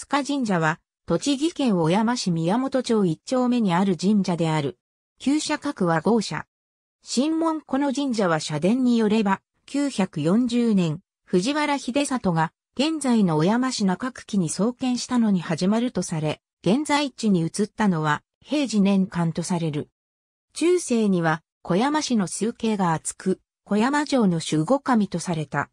須賀神社は、栃木県小山市宮本町一丁目にある神社である。旧社格は豪社。新門この神社は社殿によれば、940年、藤原秀里が、現在の小山市中区期に創建したのに始まるとされ、現在地に移ったのは、平時年間とされる。中世には、小山市の数形が厚く、小山城の守護神とされた。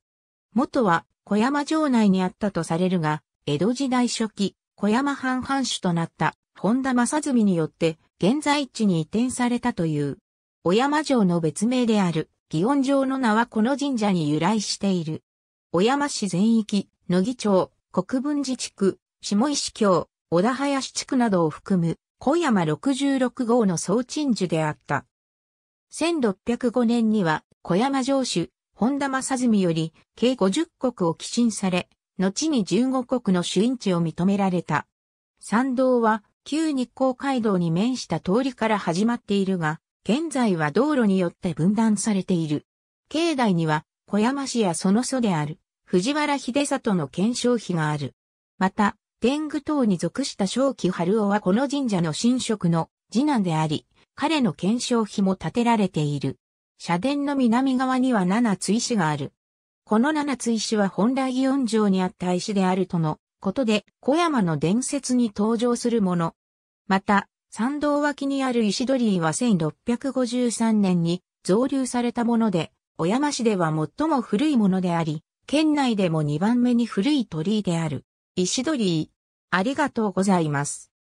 元は、小山城内にあったとされるが、江戸時代初期、小山藩藩主となった本田正澄によって現在地に移転されたという。小山城の別名である祇園城の名はこの神社に由来している。小山市全域、野木町、国分寺地区、下石京、小田林地区などを含む小山66号の総鎮守であった。1605年には小山城主、本田正澄より計50国を寄進され、後に15国の主因地を認められた。参道は旧日光街道に面した通りから始まっているが、現在は道路によって分断されている。境内には小山市やその祖である藤原秀里の検証碑がある。また、天狗島に属した正規春夫はこの神社の神職の次男であり、彼の検証碑も建てられている。社殿の南側には七追石がある。この七つ石は本来四条にあった石であるとのことで、小山の伝説に登場するもの。また、山道脇にある石鳥居は1653年に造立されたもので、小山市では最も古いものであり、県内でも2番目に古い鳥居である。石鳥居。ありがとうございます。